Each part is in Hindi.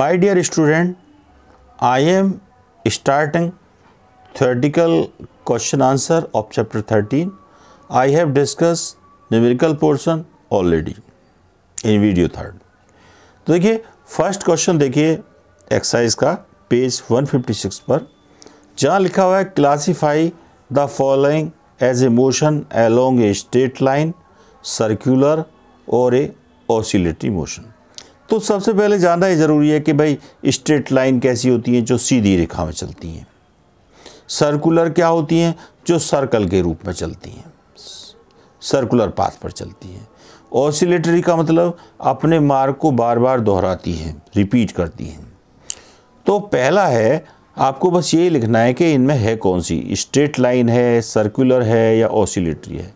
My dear student I am starting थर्टिकल question answer of chapter thirteen I have discuss numerical portion already in video third तो देखिए फर्स्ट क्वेश्चन देखिए एक्सरसाइज का पेज 156 पर जहाँ लिखा हुआ है classify the following as a motion along a straight line circular और ए ऑसिलेटरी मोशन तो सबसे पहले जानना ही ज़रूरी है कि भाई स्ट्रेट लाइन कैसी होती हैं जो सीधी रेखा में चलती हैं सर्कुलर क्या होती हैं जो सर्कल के रूप में चलती हैं सर्कुलर पाथ पर चलती हैं ऑसिलेटरी का मतलब अपने मार्ग को बार बार दोहराती हैं रिपीट करती हैं तो पहला है आपको बस ये लिखना है कि इनमें है कौन सी स्ट्रेट लाइन है सर्कुलर है या ऑसिलेटरी है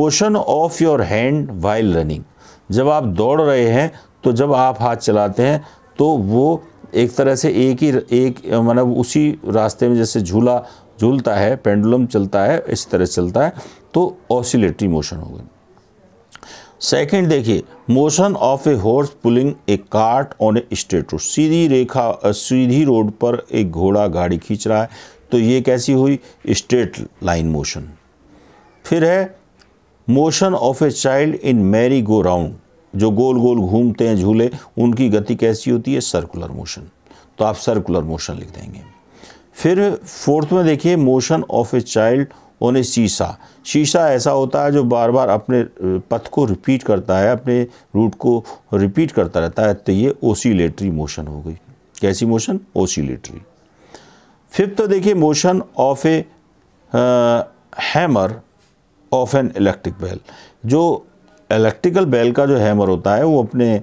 motion of your hand while running जब आप दौड़ रहे हैं तो जब आप हाथ चलाते हैं तो वो एक तरह से एक ही एक मतलब उसी रास्ते में जैसे झूला झूलता है पेंडुलम चलता है इस तरह चलता है तो ऑसिलेटरी मोशन हो गई सेकेंड देखिए motion of a horse pulling a cart on a straight road सीधी रेखा सीधी रोड पर एक घोड़ा गाड़ी खींच रहा है तो ये कैसी हुई स्ट्रेट लाइन मोशन फिर है motion of a child in merry go round जो गोल गोल घूमते हैं झूले उनकी गति कैसी होती है सर्कुलर मोशन तो आप सर्कुलर मोशन लिख देंगे फिर फोर्थ में देखिए motion of a child on a seesaw ऐसा होता है जो बार बार अपने पथ को रिपीट करता है अपने रूट को रिपीट करता रहता है तो ये ओसीलेटरी मोशन हो गई कैसी मोशन ओसीलेटरी फिफ्थ तो देखिए motion of a hammer of an electric bell जो इलेक्ट्रिकल बैल का जो हैमर होता है वो अपने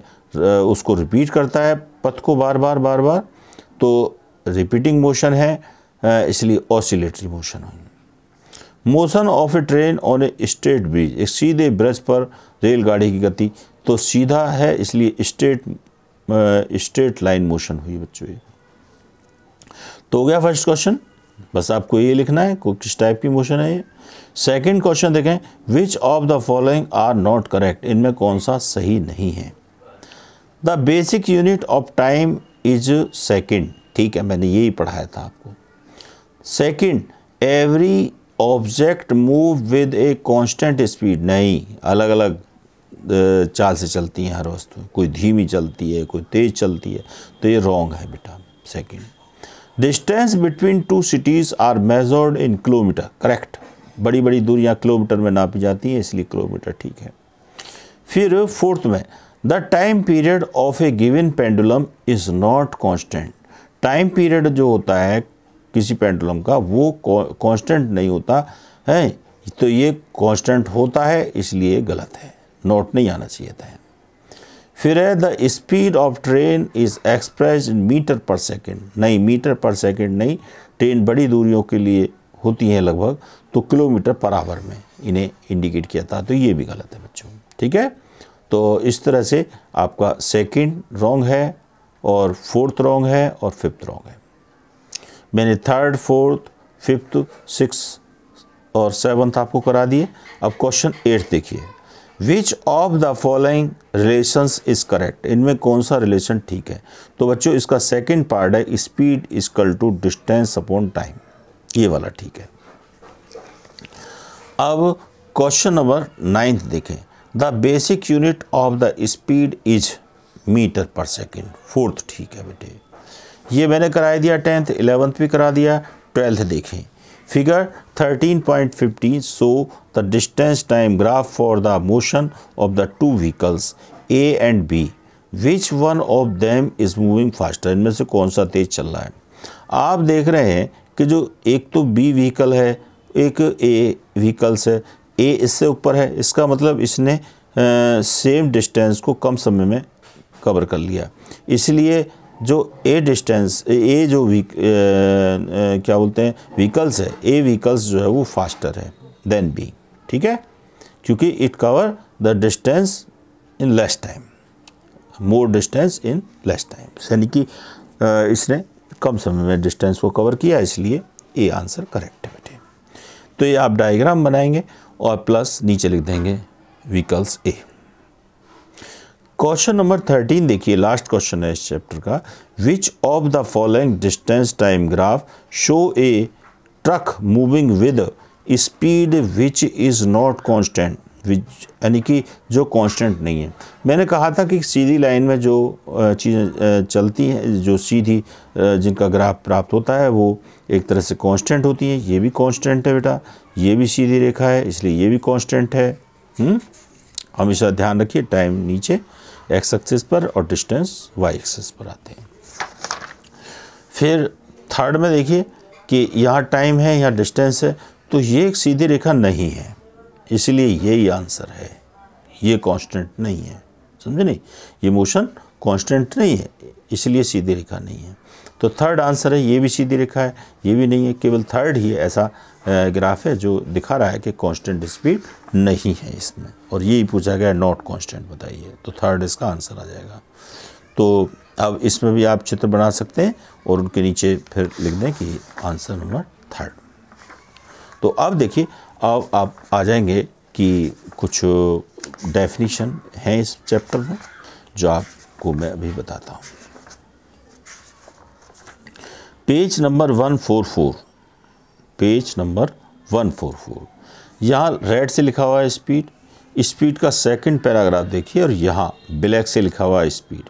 उसको रिपीट करता है पथ को बार बार बार बार तो रिपीटिंग मोशन है इसलिए ऑसिलेटरी मोशन है motion of a train on a straight bridge एक सीधे ब्रज पर रेलगाड़ी की गति तो सीधा है इसलिए स्ट्रेट स्ट्रेट लाइन मोशन हुई बच्चों ये तो हो गया फर्स्ट क्वेश्चन बस आपको ये लिखना है किस टाइप की मोशन है ये सेकंड क्वेश्चन देखें which of the following are not correct इनमें कौन सा सही नहीं है the basic unit of time is second ठीक है मैंने यही पढ़ाया था आपको second every object move with a constant speed नहीं अलग अलग चाल से चलती हैं हर वस्तु कोई धीमी चलती है कोई तेज़ चलती है तो ये रॉन्ग है बेटा second distance between two cities are measured in kilometer correct बड़ी बड़ी दूरियाँ किलोमीटर में नापी जाती हैं इसलिए किलोमीटर ठीक है फिर फोर्थ में the time period of a given pendulum is not constant time period जो होता है किसी पेंडुलम का वो कॉन्स्टेंट नहीं होता है तो ये कॉन्स्टेंट होता है इसलिए गलत है नोट नहीं आना चाहिए था फिर है the speed of train is express in meter per second नहीं मीटर पर सेकेंड नहीं ट्रेन बड़ी दूरियों के लिए होती हैं लगभग तो किलोमीटर पर आवर में इन्हें इंडिकेट किया था तो ये भी गलत है बच्चों ठीक है तो इस तरह से आपका सेकंड रॉन्ग है और फोर्थ रॉन्ग है और फिफ्थ रॉन्ग है मैंने थर्ड फोर्थ फिफ्थ सिक्स और सेवन्थ आपको करा दिए अब क्वेश्चन एट देखिए which of the following relations is correct इनमें कौन सा रिलेशन ठीक है तो बच्चों इसका सेकेंड पार्ट है speed is equal to distance upon time ये वाला ठीक है अब क्वेश्चन नंबर नाइन्थ देखें the basic unit of the speed is meter per second fourth ठीक है बेटे ये मैंने करा दिया टेंथ इलेवेंथ भी करा दिया ट्वेल्थ देखें figure 13.15 so the distance time graph for the motion of the two vehicles A and B which one of them is moving faster इनमें से कौन सा तेज़ चल रहा है आप देख रहे हैं कि जो एक तो बी व्हीकल है एक ए व्हीकल्स है ए इससे ऊपर है इसका मतलब इसने आ, सेम डिस्टेंस को कम समय में कवर कर लिया इसलिए जो ए डिस्टेंस ए जो वीक क्या बोलते हैं व्हीकल्स है ए व्हीकल्स जो है वो फास्टर है देन बी ठीक है क्योंकि it cover the distance in less time more distance in less time यानी कि इसने कम समय में डिस्टेंस को कवर किया इसलिए ए आंसर करेक्ट है बेटे तो ये आप डायग्राम बनाएंगे और प्लस नीचे लिख देंगे vehicles A question number thirteen देखिए लास्ट क्वेश्चन है इस चैप्टर का which of the following distance time graph show a truck moving with speed which is not constant यानी कि जो कांस्टेंट नहीं है मैंने कहा था कि सीधी लाइन में जो चीज़ें चलती हैं जो सीधी जिनका ग्राफ प्राप्त होता है वो एक तरह से कांस्टेंट होती है ये भी कांस्टेंट है बेटा ये भी सीधी रेखा है इसलिए ये भी कांस्टेंट है हम्म? हमेशा ध्यान रखिए टाइम नीचे एक्स एक्सेस पर और डिस्टेंस वाई एक्सेस पर आते हैं फिर थर्ड में देखिए कि यहाँ टाइम है यहाँ डिस्टेंस है तो ये एक सीधी रेखा नहीं है इसलिए यही आंसर है ये कांस्टेंट नहीं है समझे नहीं ये मोशन कांस्टेंट नहीं है इसलिए सीधी रेखा नहीं है तो थर्ड आंसर है ये भी सीधी रेखा है ये भी नहीं है केवल थर्ड ही ऐसा ग्राफ है जो दिखा रहा है कि कांस्टेंट स्पीड नहीं है इसमें और यही पूछा गया नॉट कांस्टेंट बताइए तो थर्ड इसका आंसर आ जाएगा तो अब इसमें भी आप चित्र बना सकते हैं और उनके नीचे फिर लिख दें कि आंसर नंबर थर्ड तो अब देखिए अब आप आ जाएंगे कि कुछ डेफिनेशन हैं इस चैप्टर में जो आपको मैं अभी बताता हूँ page number one four four page number one four four यहाँ रेड से लिखा हुआ है स्पीड स्पीड का सेकंड पैराग्राफ देखिए और यहाँ ब्लैक से लिखा हुआ है स्पीड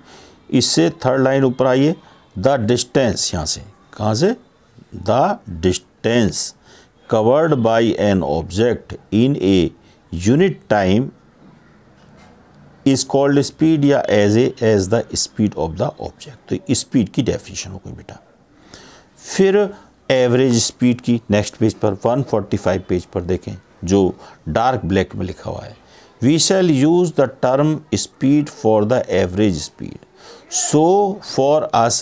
इससे थर्ड लाइन ऊपर आइए द डिस्टेंस यहाँ से कहाँ से the distance covered by an object in a unit time is called speed या as a as the speed of the object तो स्पीड की डेफिनेशन हो गई बेटा फिर एवरेज स्पीड की नेक्स्ट पेज पर 145 पेज पर देखें जो डार्क ब्लैक में लिखा हुआ है we shall use the term speed for the average speed so for us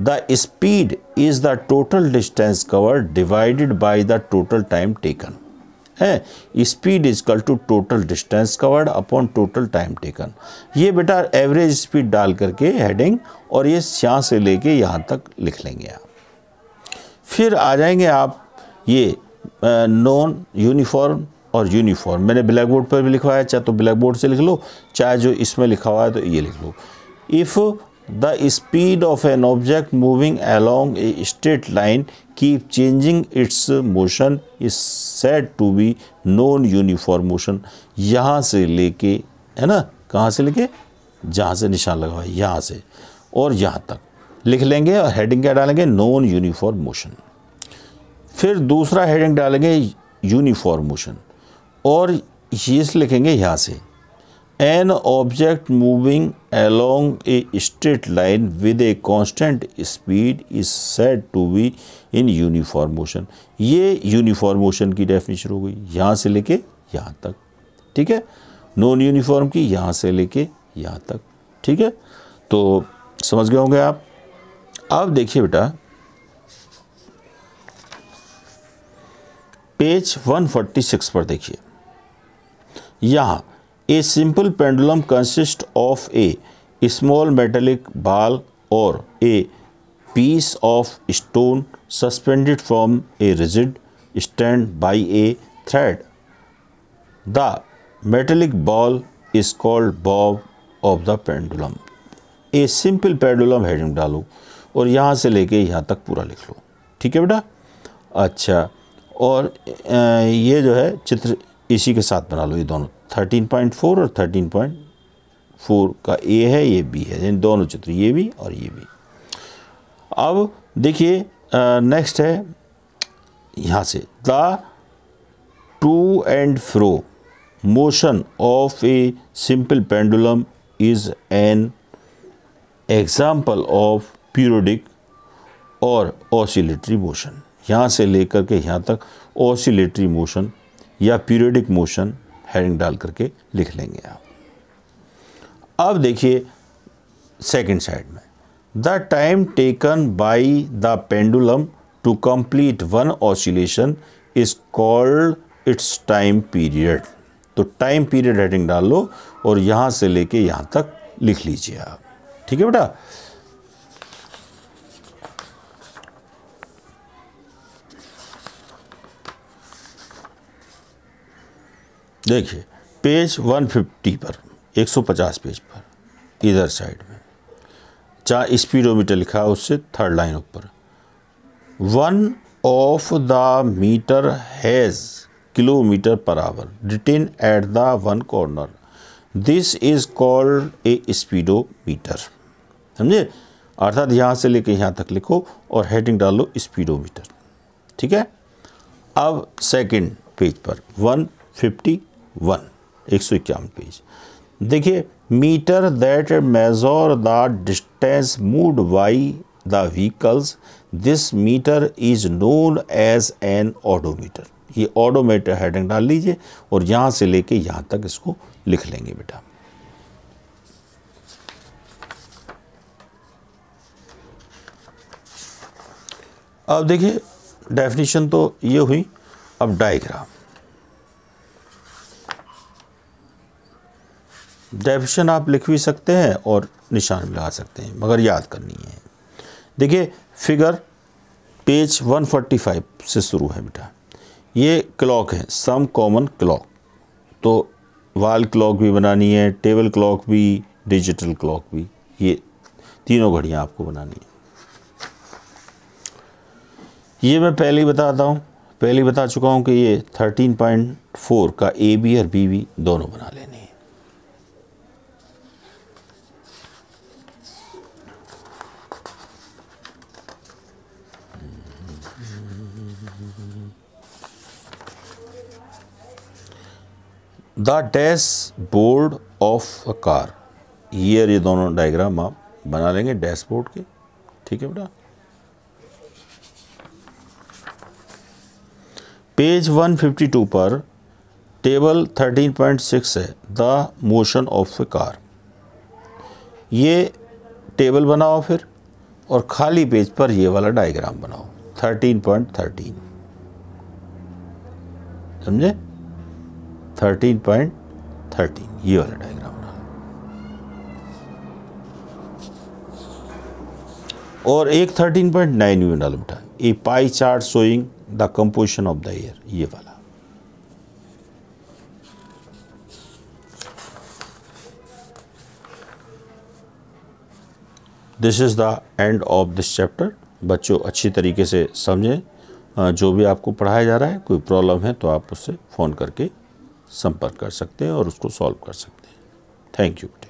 the speed is the total distance cover divided by the total time taken है speed is equal to total distance covered upon total time taken ये बेटा एवरेज स्पीड डाल करके हेडिंग और ये यहाँ से लेके यहाँ तक लिख लेंगे आप फिर आ जाएंगे आप ये नॉन यूनिफॉर्म और यूनिफॉर्म मैंने ब्लैक बोर्ड पर भी लिखवाया चाहे तो ब्लैक बोर्ड से लिख लो चाहे जो इसमें लिखा हुआ है तो ये लिख लो if the speed of an object moving along a straight line की changing its motion is said to be non uniform motion यहाँ से लेके है ना कहाँ से लेके जहाँ से निशान लगा यहाँ से और यहाँ तक लिख लेंगे और हेडिंग क्या डालेंगे नॉन यूनिफॉर्म मोशन फिर दूसरा हेडिंग डालेंगे यूनिफॉर्म मोशन और ये लिखेंगे यहाँ से an object moving along a straight line with a constant speed is said to be in uniform motion ये यूनिफॉर्म मोशन की डेफिनेशन हो गई यहाँ से लेके यहाँ तक ठीक है नॉन यूनिफॉर्म की यहाँ से लेके यहाँ तक ठीक है तो समझ गए होंगे आप अब देखिए बेटा पेज 146 पर देखिए यहाँ a simple pendulum consist of a small metallic ball और a piece of stone suspended from a rigid stand by a thread the metallic ball is called bob of the pendulum a simple pendulum heading डालो और यहाँ से लेके यहाँ तक पूरा लिख लो ठीक है बेटा अच्छा और ये जो है चित्र इसी के साथ बना लो ये दोनों थर्टीन पॉइंट फोर और थर्टीन पॉइंट फोर का ए है ये बी है यानी दोनों चित्र ये भी और ये भी अब देखिए नेक्स्ट है यहाँ से the to and fro motion of a simple pendulum is an example of periodic और ऑसिलेटरी मोशन यहाँ से लेकर के यहाँ तक ऑसिलेटरी मोशन या पीरियडिक मोशन हेडिंग डाल करके लिख लेंगे आप अब देखिए सेकंड साइड में the time taken by the pendulum to complete one oscillation is called its time period तो टाइम पीरियड हेडिंग डाल लो और यहाँ से लेके यहाँ तक लिख लीजिए आप ठीक है बेटा देखिए पेज 150 पर 150 पेज पर इधर साइड में चार स्पीडोमीटर लिखा है उससे थर्ड लाइन ऊपर one of the meter has kilometer per hour written at the one corner this is called a speedometer समझे अर्थात यहाँ से लेके यहाँ तक लिखो और हेडिंग डालो स्पीडोमीटर ठीक है अब सेकंड पेज पर फिफ्टी वन एक सौ इक्यावन पेज देखिए meter that measure the distance moved by the vehicles this meter is known as an odometer ये ऑडोमीटर हेडिंग डाल लीजिए और यहाँ से लेके यहाँ तक इसको लिख लेंगे बेटा अब देखिए डेफिनेशन तो ये हुई अब डायग्राम डेफिशन आप लिख भी सकते हैं और निशान भी लगा सकते हैं मगर याद करनी है देखिए फिगर पेज 145 से शुरू है बेटा ये क्लॉक है सम कॉमन क्लॉक तो वाल क्लॉक भी बनानी है टेबल क्लॉक भी डिजिटल क्लॉक भी ये तीनों घड़ियाँ आपको बनानी है ये मैं पहले ही बताता हूँ पहले ही बता चुका हूँ कि ये 13.4 का ए बी और बी बी दोनों बना लेना the dash board of a car ये ये दोनों डायग्राम आप बना लेंगे डैशबोर्ड के ठीक है बेटा पेज 152 पर टेबल 13.6 है the motion of a car ये टेबल बनाओ फिर और खाली पेज पर ये वाला डायग्राम बनाओ 13.13 .13. समझे थर्टीन पॉइंट थर्टीन ये वाला डायग्राम डालो और एक थर्टीन पॉइंट नाइन में डालो बेटा a pie chart showing the composition of the year ये वाला this is the end of this chapter बच्चों अच्छी तरीके से समझें जो भी आपको पढ़ाया जा रहा है कोई प्रॉब्लम है तो आप उससे फ़ोन करके संपर्क कर सकते हैं और उसको सॉल्व कर सकते हैं थैंक यू